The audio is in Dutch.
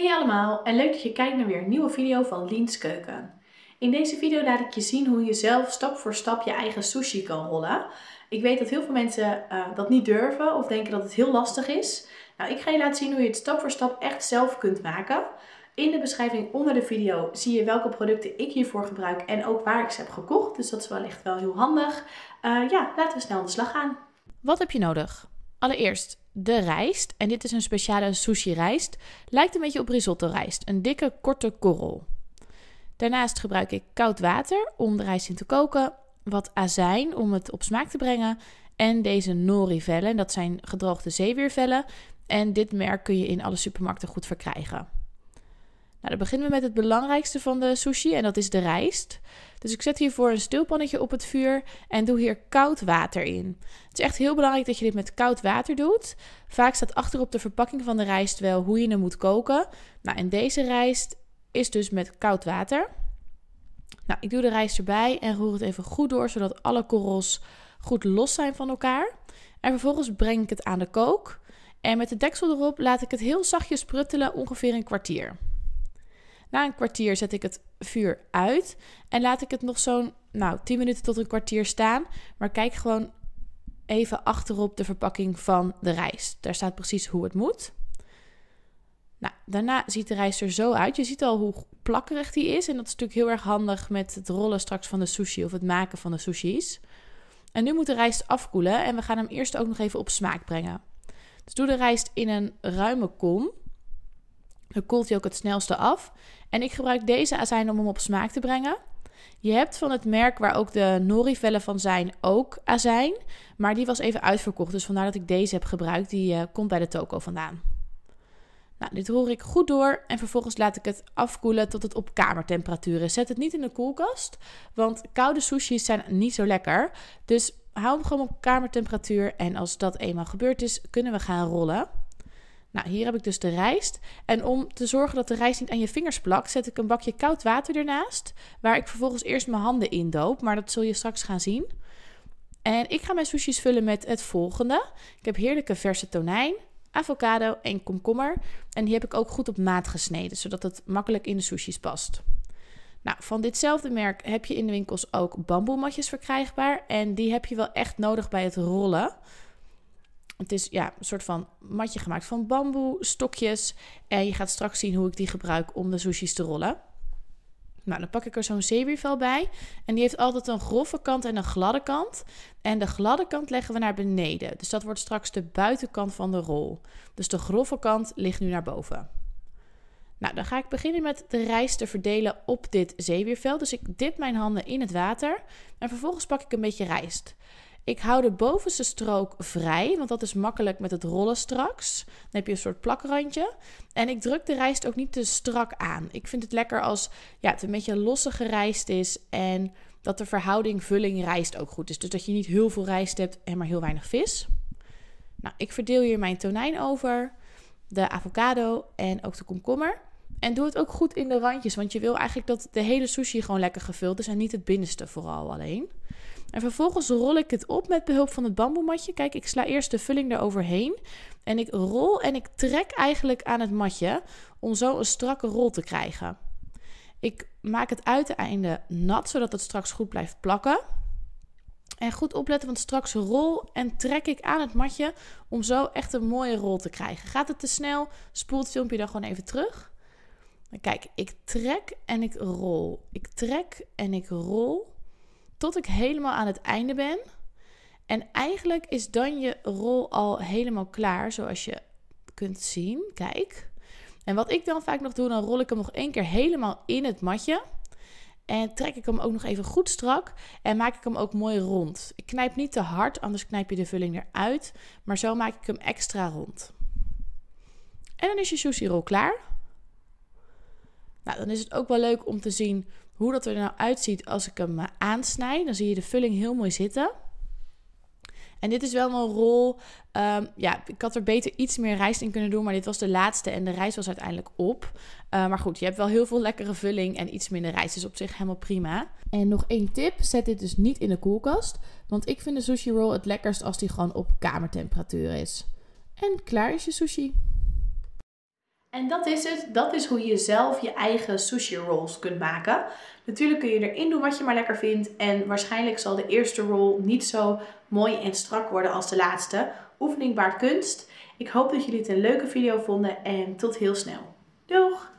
Hey allemaal en leuk dat je kijkt naar weer een nieuwe video van Liens Keuken. In deze video laat ik je zien hoe je zelf stap voor stap je eigen sushi kan rollen. Ik weet dat heel veel mensen eh, dat niet durven of denken dat het heel lastig is. Nou, ik ga je laten zien hoe je het stap voor stap echt zelf kunt maken. In de beschrijving onder de video zie je welke producten ik hiervoor gebruik en ook waar ik ze heb gekocht. Dus dat is wellicht wel heel handig. Eh, ja, laten we snel aan de slag gaan. Wat heb je nodig? Allereerst de rijst. En dit is een speciale sushi rijst. Lijkt een beetje op risotto rijst. Een dikke, korte korrel. Daarnaast gebruik ik koud water om de rijst in te koken. Wat azijn om het op smaak te brengen. En deze nori-vellen. Dat zijn gedroogde zeeweervellen. En dit merk kun je in alle supermarkten goed verkrijgen. Nou, dan beginnen we met het belangrijkste van de sushi en dat is de rijst. Dus ik zet hiervoor een stilpannetje op het vuur en doe hier koud water in. Het is echt heel belangrijk dat je dit met koud water doet. Vaak staat achterop de verpakking van de rijst wel hoe je hem moet koken. Nou, en deze rijst is dus met koud water. Nou, ik doe de rijst erbij en roer het even goed door, zodat alle korrels goed los zijn van elkaar. En vervolgens breng ik het aan de kook. En met de deksel erop laat ik het heel zachtjes pruttelen, ongeveer een kwartier. Na een kwartier zet ik het vuur uit en laat ik het nog zo'n nou, 10 minuten tot een kwartier staan. Maar kijk gewoon even achterop de verpakking van de rijst. Daar staat precies hoe het moet. Nou, daarna ziet de rijst er zo uit. Je ziet al hoe plakkerig die is. En dat is natuurlijk heel erg handig met het rollen straks van de sushi of het maken van de sushi's. En nu moet de rijst afkoelen en we gaan hem eerst ook nog even op smaak brengen. Dus doe de rijst in een ruime kom. Dan koelt hij ook het snelste af. En ik gebruik deze azijn om hem op smaak te brengen. Je hebt van het merk waar ook de Norivellen van zijn ook azijn. Maar die was even uitverkocht. Dus vandaar dat ik deze heb gebruikt. Die eh, komt bij de toko vandaan. Nou, dit roer ik goed door en vervolgens laat ik het afkoelen tot het op kamertemperatuur is. Zet het niet in de koelkast, want koude sushi's zijn niet zo lekker. Dus hou hem gewoon op kamertemperatuur en als dat eenmaal gebeurd is, kunnen we gaan rollen. Nou, hier heb ik dus de rijst. En om te zorgen dat de rijst niet aan je vingers plakt, zet ik een bakje koud water ernaast. Waar ik vervolgens eerst mijn handen in doop. Maar dat zul je straks gaan zien. En ik ga mijn sushis vullen met het volgende. Ik heb heerlijke verse tonijn, avocado en komkommer. En die heb ik ook goed op maat gesneden, zodat het makkelijk in de sushis past. Nou, van ditzelfde merk heb je in de winkels ook bamboematjes verkrijgbaar. En die heb je wel echt nodig bij het rollen. Het is ja, een soort van matje gemaakt van bamboe, stokjes. En je gaat straks zien hoe ik die gebruik om de sushis te rollen. Nou, dan pak ik er zo'n zeewiervel bij. En die heeft altijd een grove kant en een gladde kant. En de gladde kant leggen we naar beneden. Dus dat wordt straks de buitenkant van de rol. Dus de grove kant ligt nu naar boven. Nou, dan ga ik beginnen met de rijst te verdelen op dit zeewiervel. Dus ik dip mijn handen in het water en vervolgens pak ik een beetje rijst. Ik hou de bovenste strook vrij, want dat is makkelijk met het rollen straks. Dan heb je een soort plakrandje. En ik druk de rijst ook niet te strak aan. Ik vind het lekker als ja, het een beetje losse gerijst is en dat de verhouding vulling rijst ook goed is. Dus dat je niet heel veel rijst hebt en maar heel weinig vis. Nou, ik verdeel hier mijn tonijn over, de avocado en ook de komkommer. En doe het ook goed in de randjes, want je wil eigenlijk dat de hele sushi gewoon lekker gevuld is en niet het binnenste vooral alleen. En vervolgens rol ik het op met behulp van het bamboematje. Kijk, ik sla eerst de vulling eroverheen. En ik rol en ik trek eigenlijk aan het matje om zo een strakke rol te krijgen. Ik maak het uiteinde nat, zodat het straks goed blijft plakken. En goed opletten, want straks rol en trek ik aan het matje om zo echt een mooie rol te krijgen. Gaat het te snel, spoel het filmpje dan gewoon even terug. Kijk, ik trek en ik rol. Ik trek en ik rol tot ik helemaal aan het einde ben. En eigenlijk is dan je rol al helemaal klaar, zoals je kunt zien. Kijk. En wat ik dan vaak nog doe, dan rol ik hem nog één keer helemaal in het matje. En trek ik hem ook nog even goed strak en maak ik hem ook mooi rond. Ik knijp niet te hard, anders knijp je de vulling eruit. Maar zo maak ik hem extra rond. En dan is je sushi rol klaar. Nou, dan is het ook wel leuk om te zien hoe dat er nou uitziet als ik hem eh, aansnij. Dan zie je de vulling heel mooi zitten. En dit is wel mijn rol. Ehm, ja, ik had er beter iets meer rijst in kunnen doen. Maar dit was de laatste. En de rijst was uiteindelijk op. Eh, maar goed, je hebt wel heel veel lekkere vulling. En iets minder rijst is dus op zich helemaal prima. En nog één tip. Zet dit dus niet in de koelkast. Want ik vind de sushi roll het lekkerst als die gewoon op kamertemperatuur is. En klaar is je sushi. En dat is het. Dat is hoe je zelf je eigen sushi rolls kunt maken. Natuurlijk kun je erin doen wat je maar lekker vindt. En waarschijnlijk zal de eerste rol niet zo mooi en strak worden als de laatste. Oefening baart kunst. Ik hoop dat jullie het een leuke video vonden en tot heel snel. Doeg!